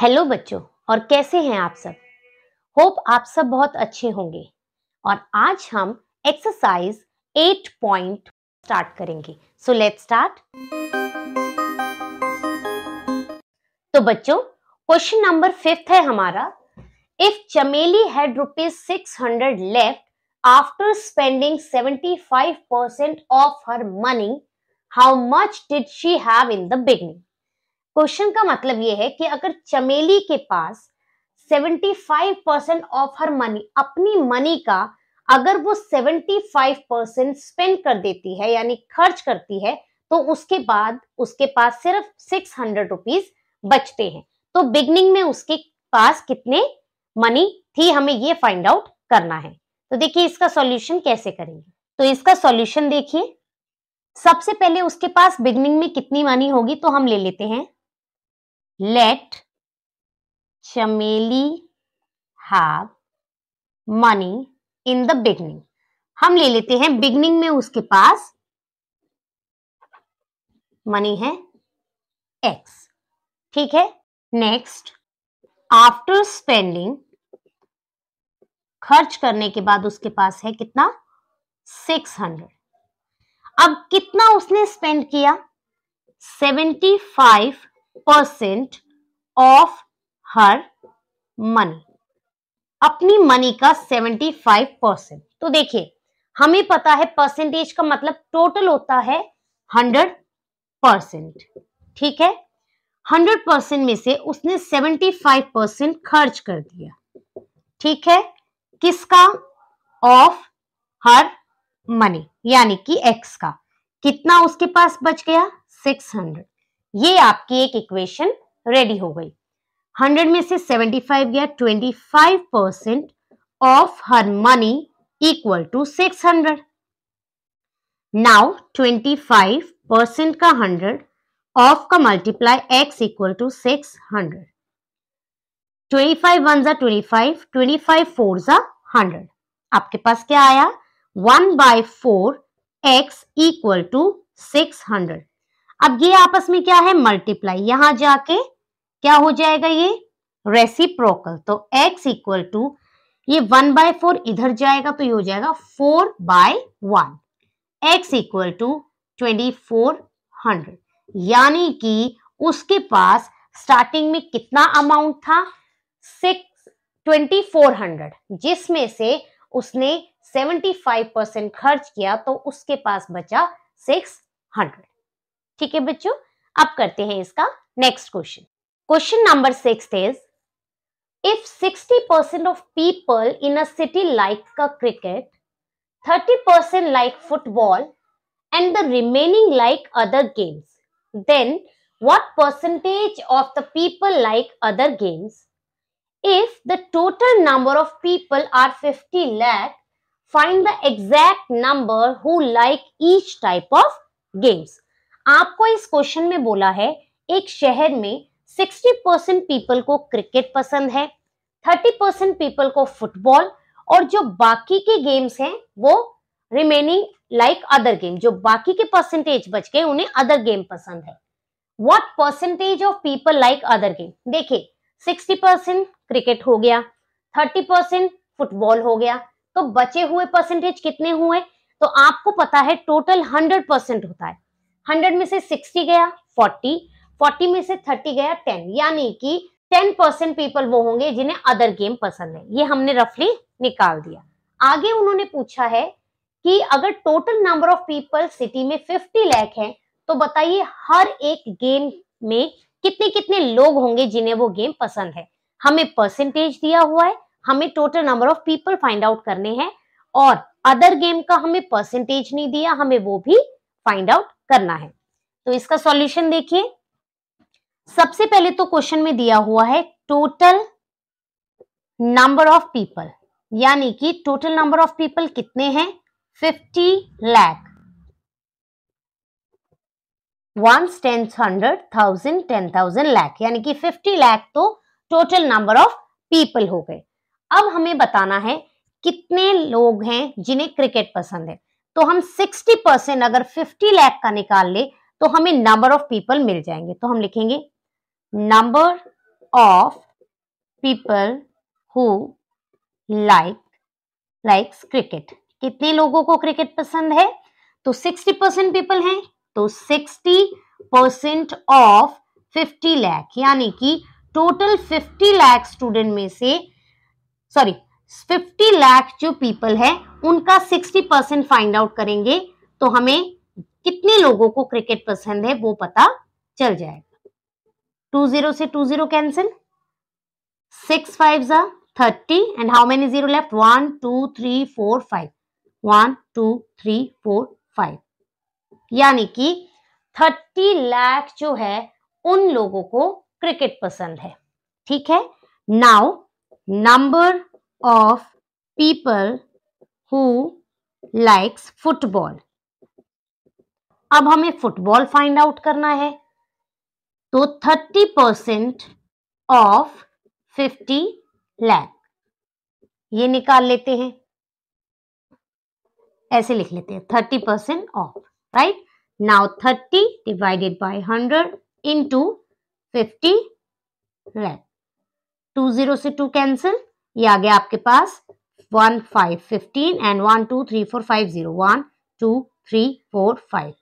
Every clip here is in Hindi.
हेलो बच्चों और कैसे हैं आप सब होप आप सब बहुत अच्छे होंगे और आज हम एक्सरसाइज एट पॉइंट स्टार्ट करेंगे सो लेट स्टार्ट तो बच्चों क्वेश्चन नंबर फिफ्थ है हमारा if Chameli had rupees six hundred left after spending seventy five percent of her money how much did she have in the beginning question का मतलब ये है कि अगर चमेली के पास 75 परसेंट ऑफ हर मनी अपनी मनी का अगर वो 75 परसेंट स्पेंड कर देती है यानी खर्च करती है तो उसके बाद उसके पास सिर्फ सिक्स हंड्रेड रुपीज बचते हैं तो बिगनिंग में उसके पास कितने मनी थी हमें ये फाइंड आउट करना है तो देखिए इसका सॉल्यूशन कैसे करेंगे तो इसका सॉल्यूशन देखिए सबसे पहले उसके पास बिगनिंग में कितनी मनी होगी तो हम ले लेते हैं let Chameli have money in the beginning हम ले लेते हैं बिगनिंग में उसके पास मनी है एक्स ठीक है नेक्स्ट आफ्टर स्पेंडिंग खर्च करने के बाद उसके पास है कितना सिक्स हंड्रेड अब कितना उसने स्पेंड किया seventy five percent of her money अपनी मनी का सेवेंटी फाइव परसेंट तो देखिए हमें पता है परसेंटेज का मतलब टोटल होता है हंड्रेड परसेंट ठीक है हंड्रेड परसेंट में से उसने सेवेंटी फाइव परसेंट खर्च कर दिया ठीक है किसका ऑफ हर मनी यानी कि एक्स का कितना उसके पास बच गया सिक्स हंड्रेड ये आपकी एक इक्वेशन रेडी हो गई 100 में से 75 गया 25 percent of her money equal to 600 now twenty percent का 100 ऑफ का multiply x equal to 600 five one जा twenty five twenty five four जा हंड्रेड आपके पास क्या आया one by four x equal to six hundred अब ये आपस में क्या है मल्टीप्लाई यहां जाके क्या हो जाएगा ये रेसिप्रोकल तो x इक्वल टू ये वन बाय फोर इधर जाएगा तो ये हो जाएगा four by one x equal to twenty four hundred यानी कि उसके पास स्टार्टिंग में कितना अमाउंट था सिक्स ट्वेंटी फोर हंड्रेड जिसमें से उसने सेवेंटी फाइव परसेंट खर्च किया तो उसके पास बचा सिक्स हंड्रेड ठीक है बच्चों अब करते हैं इसका next question question number six is if sixty percent of people in a city like का cricket thirty percent like football and the remaining like other games then what percentage of the people like other games if the total number of people are fifty lakh find the exact number who like each type of games आपको इस क्वेश्चन में बोला है एक शहर में 60 परसेंट पीपल को क्रिकेट पसंद है 30 परसेंट पीपल को फुटबॉल और जो बाकी के गेम्स हैं वो रिमेनिंग लाइक अदर गेम जो बाकी के परसेंटेज बच गए उन्हें अदर गेम पसंद है what percentage of people like other game देखिए सिक्सटी परसेंट क्रिकेट हो गया थर्टी परसेंट फुटबॉल हो गया तो बचे हुए परसेंटेज कितने हुए तो आपको पता है टोटल हंड्रेड परसेंट होता है हंड्रेड में से सिक्सटी गया फोर्टी फोर्टी में से थर्टी गया टेन यानी कि टेन परसेंट पीपल वो होंगे जिन्हें अदर गेम पसंद है ये हमने रफली निकाल दिया आगे उन्होंने पूछा है कि अगर total number of people city में फिफ्टी लैख है तो बताइए हर एक गेम में कितने कितने लोग होंगे जिन्हें वो गेम पसंद है हमें परसेंटेज दिया हुआ है हमें total number of people find out करने हैं और अदर गेम का हमें परसेंटेज नहीं दिया हमें वो भी फाइंड आउट करना है तो इसका सॉल्यूशन देखिए सबसे पहले तो क्वेश्चन में दिया हुआ है टोटल नंबर ऑफ पीपल यानी कि टोटल नंबर ऑफ पीपल कितने हैं 50 lakh ones ten hundred thousand ten thousand lakh यानी कि फिफ्टी लैख तो टोटल नंबर ऑफ पीपल हो गए अब हमें बताना है कितने लोग हैं जिन्हें क्रिकेट पसंद है तो हम 60 परसेंट अगर 50 लाख का निकाल ले तो हमें नंबर ऑफ पीपल मिल जाएंगे तो हम लिखेंगे number of people who like likes cricket कितने लोगों को क्रिकेट पसंद है तो 60 परसेंट पीपल हैं तो 60 परसेंट ऑफ 50 लाख यानी कि टोटल 50 लाख स्टूडेंट में से सॉरी 50 लाख जो पीपल है उनका 60 परसेंट फाइंड आउट करेंगे तो हमें कितने लोगों को क्रिकेट पसंद है वो पता चल जाएगा टू जीरो से two zero cancel six five जा thirty and how many zero left one two three four five one two three four five यानी कि थर्टी लाख जो है उन लोगों को क्रिकेट पसंद है ठीक है now number of people who likes football अब हमें फुटबॉल फाइंड आउट करना है तो thirty percent of fifty lakh ये निकाल लेते हैं ऐसे लिख लेते हैं thirty percent of right now thirty divided by hundred into fifty lakh two zero से टू कैंसिल ये आ गया आपके पास one five fifteen and one two three four five zero one two three four five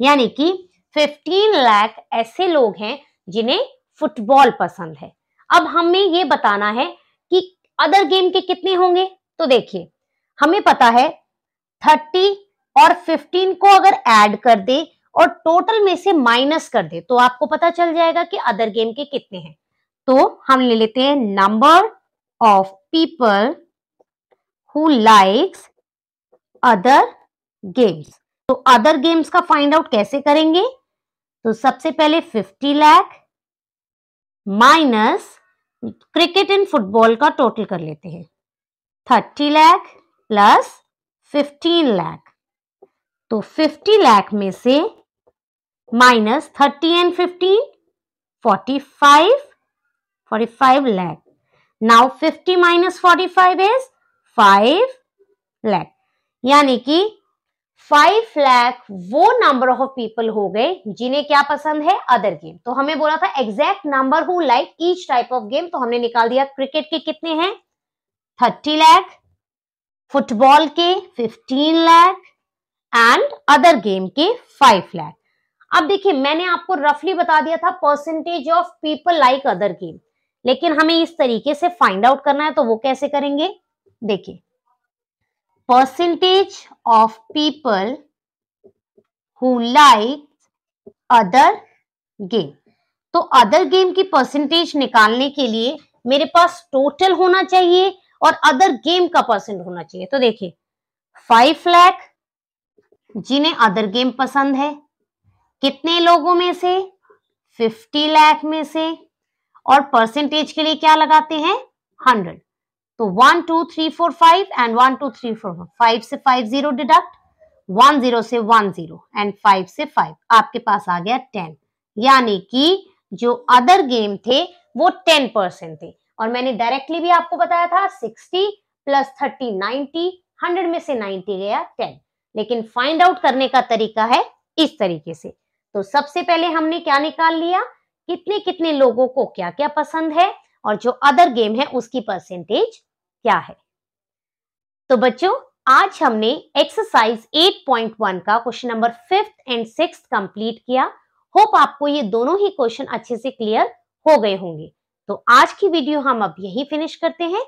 यानी कि फिफ्टीन लाख ऐसे लोग हैं जिन्हें फुटबॉल पसंद है अब हमें ये बताना है कि अदर गेम के कितने होंगे तो देखिए हमें पता है थर्टी और फिफ्टीन को अगर ऐड कर दे और टोटल में से माइनस कर दे तो आपको पता चल जाएगा कि अदर गेम के कितने हैं तो हम ले लेते हैं number of people who likes other games. तो अदर गेम्स का फाइंड आउट कैसे करेंगे तो सबसे पहले 50 lakh minus cricket and football का टोटल कर लेते हैं 30 लाख प्लस 15 लाख तो 50 लाख में से minus thirty and forty five forty five lakh now fifty minus forty five is five lakh यानी कि फाइव लैख वो नंबर ऑफ पीपल हो गए जिन्हें क्या पसंद है अदर गेम तो हमें बोला था exact number who like each type of game तो हमने निकाल दिया क्रिकेट के कितने हैं थर्टी लैख फुटबॉल के fifteen lakh and other game के फाइव लैख अब देखिए मैंने आपको रफली बता दिया था percentage of people like other game लेकिन हमें इस तरीके से फाइंड आउट करना है तो वो कैसे करेंगे देखिए percentage of people who like other game तो अदर गेम की परसेंटेज निकालने के लिए मेरे पास टोटल होना चाहिए और अदर गेम का परसेंट होना चाहिए तो देखिए फाइव लैख जिन्हें अदर गेम पसंद है कितने लोगों में से फिफ्टी लैख में से और परसेंटेज के लिए क्या लगाते हैं हंड्रेड तो one two three four five and one two three four five से five zero deduct one zero से वन जीरो एंड फाइव से फाइव आपके पास आ गया टेन यानी कि जो अदर गेम थे वो टेन परसेंट थे और मैंने डायरेक्टली भी आपको बताया था sixty plus thirty ninety hundred में से नाइनटी गया टेन लेकिन फाइंड आउट करने का तरीका है इस तरीके से तो सबसे पहले हमने क्या निकाल लिया कितने कितने लोगों को क्या क्या पसंद है और जो अदर गेम है उसकी परसेंटेज क्या है तो बच्चों आज हमने एक्सरसाइज 8.1 का question number fifth and six complete किया होप आपको ये दोनों ही क्वेश्चन अच्छे से क्लियर हो गए होंगे तो आज की वीडियो हम अब यही फिनिश करते हैं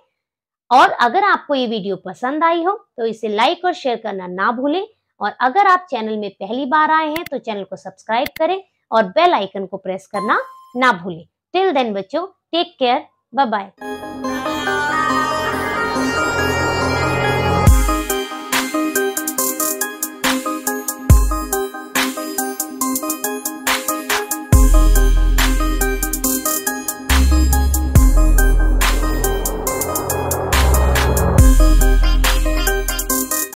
और अगर आपको ये वीडियो पसंद आई हो तो इसे लाइक और शेयर करना ना भूलें और अगर आप चैनल में पहली बार आए हैं तो चैनल को सब्सक्राइब करें और बेल आइकन को प्रेस करना ना भूलें टिल देन बच्चों टेक केयर बाय बाय